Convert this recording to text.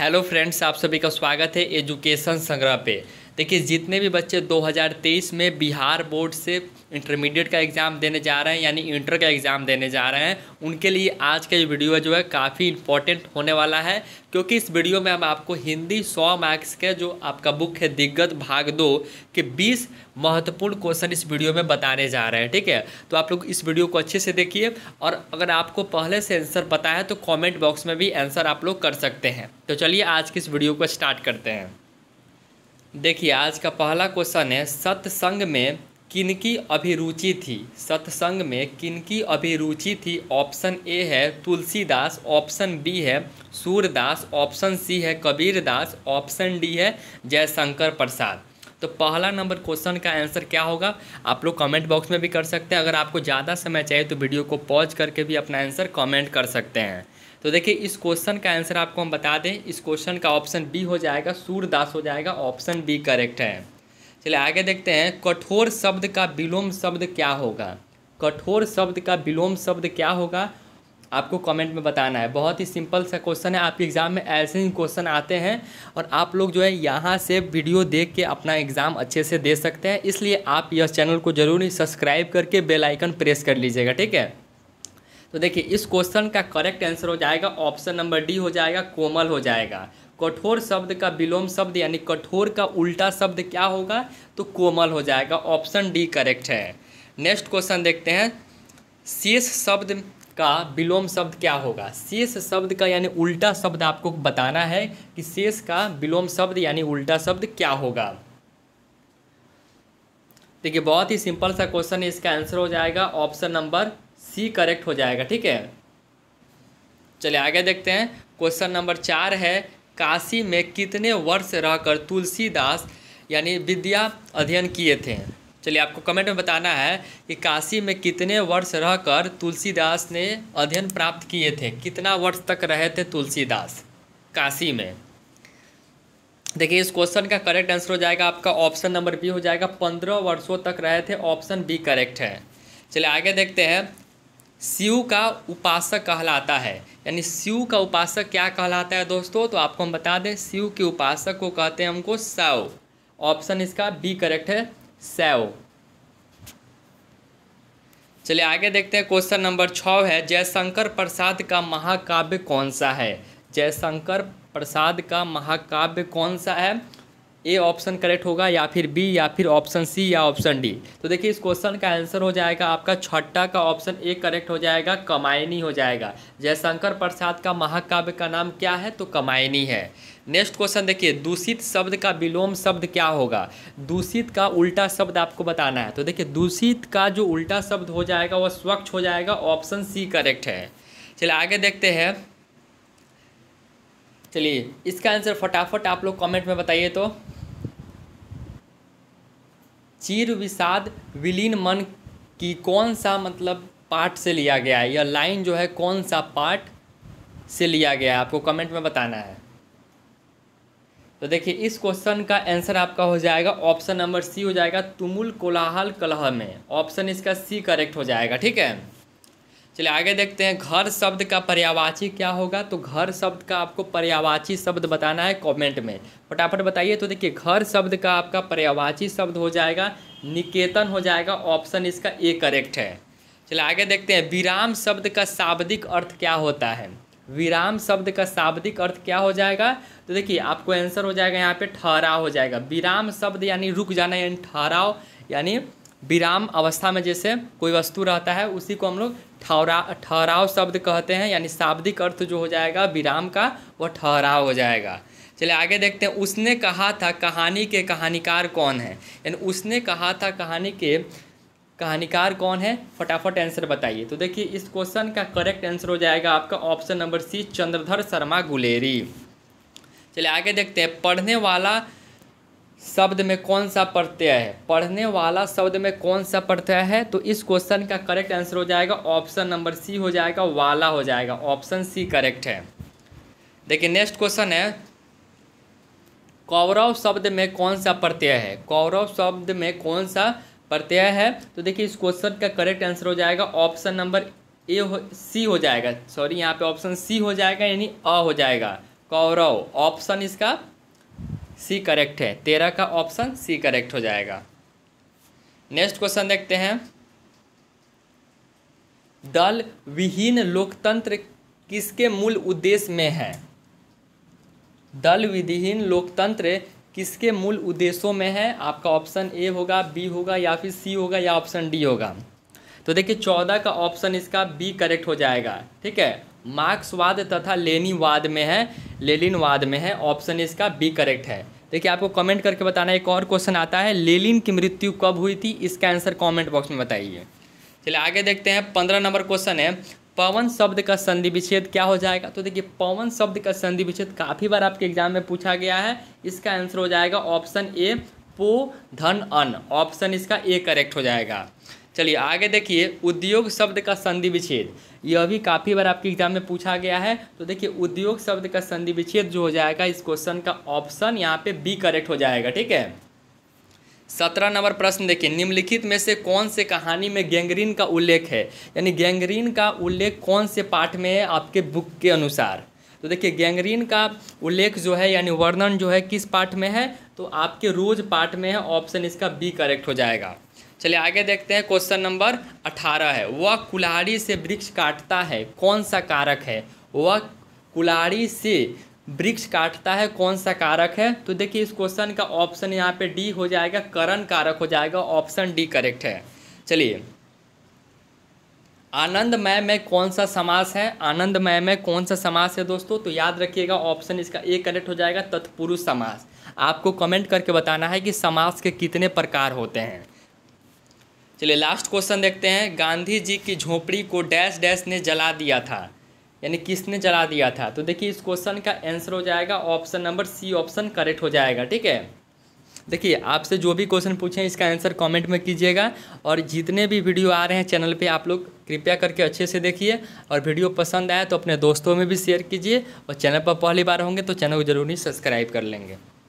hello friends आप सभी का स्वागत है एजुकेशन संग्रह पे देखिए जितने भी बच्चे 2023 में बिहार बोर्ड से इंटरमीडिएट का एग्ज़ाम देने जा रहे हैं यानी इंटर का एग्ज़ाम देने जा रहे हैं उनके लिए आज का ये वीडियो जो है काफ़ी इंपॉर्टेंट होने वाला है क्योंकि इस वीडियो में हम आपको हिंदी सौ मार्क्स के जो आपका बुक है दिग्गज भाग दो के बीस महत्वपूर्ण क्वेश्चन इस वीडियो में बताने जा रहे हैं ठीक है तो आप लोग इस वीडियो को अच्छे से देखिए और अगर आपको पहले से आंसर पता है तो कॉमेंट बॉक्स में भी आंसर आप लोग कर सकते हैं तो चलिए आज की इस वीडियो को स्टार्ट करते हैं देखिए आज का पहला क्वेश्चन है सत्संग में किनकी अभिरुचि थी सत्संग में किनकी अभिरुचि थी ऑप्शन ए है तुलसीदास ऑप्शन बी है सूरदास ऑप्शन सी है कबीरदास ऑप्शन डी है जयशंकर प्रसाद तो पहला नंबर क्वेश्चन का आंसर क्या होगा आप लोग कमेंट बॉक्स में भी कर सकते हैं अगर आपको ज़्यादा समय चाहिए तो वीडियो को पॉज करके भी अपना आंसर कमेंट कर सकते हैं तो देखिए इस क्वेश्चन का आंसर आपको हम बता दें इस क्वेश्चन का ऑप्शन बी हो जाएगा सूरदास हो जाएगा ऑप्शन बी करेक्ट है चलिए आगे देखते हैं कठोर शब्द का विलोम शब्द क्या होगा कठोर शब्द का विलोम शब्द क्या होगा आपको कमेंट में बताना है बहुत ही सिंपल सा क्वेश्चन है आपके एग्ज़ाम में ऐसे ही क्वेश्चन आते हैं और आप लोग जो है यहाँ से वीडियो देख के अपना एग्ज़ाम अच्छे से दे सकते हैं इसलिए आप यह चैनल को जरूरी सब्सक्राइब करके बेल आइकन प्रेस कर लीजिएगा ठीक है तो देखिए इस क्वेश्चन का करेक्ट आंसर हो जाएगा ऑप्शन नंबर डी हो जाएगा कोमल हो जाएगा कठोर शब्द का विलोम शब्द यानी कठोर का उल्टा शब्द क्या होगा तो कोमल हो जाएगा ऑप्शन डी करेक्ट है नेक्स्ट क्वेश्चन देखते हैं शेष शब्द का विलोम शब्द क्या होगा शेष शब्द का यानी उल्टा शब्द आपको बताना है कि शेष का विलोम शब्द यानी उल्टा शब्द क्या होगा देखिए बहुत ही सिंपल सा क्वेश्चन है इसका आंसर हो जाएगा ऑप्शन नंबर सी करेक्ट हो जाएगा ठीक है चलिए आगे देखते हैं क्वेश्चन नंबर चार है काशी में कितने वर्ष रहकर तुलसीदास यानी विद्या अध्ययन किए थे चलिए आपको कमेंट में बताना है कि काशी में कितने वर्ष रहकर तुलसीदास ने अध्ययन प्राप्त किए थे कितना वर्ष तक रहे थे तुलसीदास काशी में देखिए इस क्वेश्चन का करेक्ट आंसर हो जाएगा आपका ऑप्शन नंबर बी हो जाएगा पंद्रह वर्षों तक रहे थे ऑप्शन बी करेक्ट है चलिए आगे देखते हैं शिव का उपासक कहलाता है यानी शिव का उपासक क्या कहलाता है दोस्तों तो आपको हम बता दें शिव के उपासक को कहते हैं हमको शैव ऑप्शन इसका बी करेक्ट है शैव चलिए आगे देखते हैं क्वेश्चन नंबर छ है जयशंकर प्रसाद का महाकाव्य कौन सा है जयशंकर प्रसाद का महाकाव्य कौन सा है ए ऑप्शन करेक्ट होगा या फिर बी या फिर ऑप्शन सी या ऑप्शन डी तो देखिए इस क्वेश्चन का आंसर हो जाएगा आपका छठा का ऑप्शन ए करेक्ट हो जाएगा कमायनी हो जाएगा जयशंकर प्रसाद का महाकाव्य का नाम क्या है तो कमायनी है नेक्स्ट क्वेश्चन देखिए दूषित शब्द का विलोम शब्द क्या होगा दूषित का उल्टा शब्द आपको बताना है तो देखिए दूषित का जो उल्टा शब्द हो जाएगा वह स्वच्छ हो जाएगा ऑप्शन सी करेक्ट है चलिए आगे देखते हैं चलिए इसका आंसर फटाफट आप लोग कमेंट में बताइए तो चीर विषाद विलीन मन की कौन सा मतलब पार्ट से लिया गया है या लाइन जो है कौन सा पार्ट से लिया गया है आपको कमेंट में बताना है तो देखिए इस क्वेश्चन का आंसर आपका हो जाएगा ऑप्शन नंबर सी हो जाएगा तुमुल कोलाहल कलह में ऑप्शन इसका सी करेक्ट हो जाएगा ठीक है चलिए आगे देखते हैं घर शब्द का पर्यावाची क्या होगा तो घर शब्द का आपको पर्यावाची शब्द बताना है कमेंट में फटाफट बताइए तो देखिए घर शब्द का आपका पर्यावाची शब्द हो जाएगा निकेतन हो जाएगा ऑप्शन इसका ए करेक्ट है चलिए आगे देखते हैं विराम शब्द का शाब्दिक अर्थ क्या होता है विराम शब्द का शाब्दिक अर्थ क्या हो जाएगा तो देखिए आपको आंसर हो जाएगा यहाँ पे ठहराव हो जाएगा विराम शब्द यानी रुक जाना यानी ठहराव यानी विराम अवस्था में जैसे कोई वस्तु रहता है उसी को हम लोग ठहरा ठहराव शब्द कहते हैं यानी शाब्दिक अर्थ जो हो जाएगा विराम का वह ठहराव हो जाएगा चलिए आगे देखते हैं उसने कहा था कहानी के कहानीकार कौन है यानी उसने कहा था कहानी के कहानीकार कौन है फटाफट आंसर बताइए तो देखिए इस क्वेश्चन का करेक्ट आंसर हो जाएगा आपका option number C Chandradhar Sharma Guleri चलिए आगे देखते हैं पढ़ने वाला शब्द में कौन सा प्रत्यय है पढ़ने वाला शब्द में कौन सा प्रत्यय है तो इस क्वेश्चन का करेक्ट आंसर हो जाएगा ऑप्शन नंबर सी हो जाएगा वाला हो जाएगा ऑप्शन सी करेक्ट है देखिए नेक्स्ट क्वेश्चन है कौरव शब्द में कौन सा प्रत्यय है कौरव शब्द में कौन सा प्रत्यय है तो देखिए इस क्वेश्चन का करेक्ट आंसर हो जाएगा ऑप्शन नंबर ए हो सी हो जाएगा सॉरी यहाँ पे ऑप्शन सी हो जाएगा यानी अ हो जाएगा कौरव ऑप्शन इसका सी करेक्ट है तेरह का ऑप्शन सी करेक्ट हो जाएगा नेक्स्ट क्वेश्चन देखते हैं दल विहीन लोकतंत्र किसके मूल उद्देश्य में है दल विधिहीन लोकतंत्र किसके मूल उद्देश्यों में है आपका ऑप्शन ए होगा बी होगा या फिर सी होगा या ऑप्शन डी होगा तो देखिए चौदह का ऑप्शन इसका बी करेक्ट हो जाएगा ठीक है मार्क्सवाद तथा लेनिवाद में है लेलिनवाद में है ऑप्शन इसका बी करेक्ट है देखिए आपको कमेंट करके बताना एक और क्वेश्चन आता है लेलिन की मृत्यु कब हुई थी इसका आंसर कमेंट बॉक्स में बताइए चलिए आगे देखते हैं पंद्रह नंबर क्वेश्चन है पवन शब्द का संधि विच्छेद क्या हो जाएगा तो देखिए पवन शब्द का संधि विच्छेद काफ़ी बार आपके एग्जाम में पूछा गया है इसका आंसर हो जाएगा ऑप्शन ए पो धन अन ऑप्शन इसका ए करेक्ट हो जाएगा चलिए आगे देखिए उद्योग शब्द का संधि विच्छेद यह भी काफ़ी बार आपके एग्जाम में पूछा गया है तो देखिए उद्योग शब्द का संधि विच्छेद जो हो जाएगा इस क्वेश्चन का ऑप्शन यहाँ पे बी करेक्ट हो जाएगा ठीक है सत्रह नंबर प्रश्न देखिए निम्नलिखित में से कौन से कहानी में गैंग्रीन का उल्लेख है यानी गैंग्रीन का उल्लेख कौन से पाठ में है आपके बुक के अनुसार तो देखिए गैंग्रीन का उल्लेख जो है यानी वर्णन जो है किस पाठ में है तो आपके रोज पाठ में है ऑप्शन इसका बी करेक्ट हो जाएगा चलिए आगे देखते हैं क्वेश्चन नंबर अठारह है वह कुलाड़ी से वृक्ष काटता है कौन सा कारक है वह कुलाड़ी से वृक्ष काटता है कौन सा कारक है तो देखिए इस क्वेश्चन का ऑप्शन यहाँ पे डी हो जाएगा करण कारक हो जाएगा ऑप्शन डी करेक्ट है चलिए आनंदमय में कौन सा समास है आनंदमय में कौन सा समास है दोस्तों तो याद रखिएगा ऑप्शन इसका ए करेक्ट हो जाएगा तत्पुरुष समास आपको कमेंट करके बताना है कि समास के कितने प्रकार होते हैं चलिए लास्ट क्वेश्चन देखते हैं गांधी जी की झोपड़ी को डैश डैश ने जला दिया था यानी किसने जला दिया था तो देखिए इस क्वेश्चन का आंसर हो जाएगा option number C option correct हो जाएगा ठीक है देखिए आपसे जो भी क्वेश्चन पूछें इसका आंसर कमेंट में कीजिएगा और जितने भी वीडियो आ रहे हैं चैनल पे आप लोग कृपया करके अच्छे से देखिए और वीडियो पसंद आए तो अपने दोस्तों में भी शेयर कीजिए और चैनल पर पहली बार होंगे तो चैनल को जरूर ही सब्सक्राइब कर लेंगे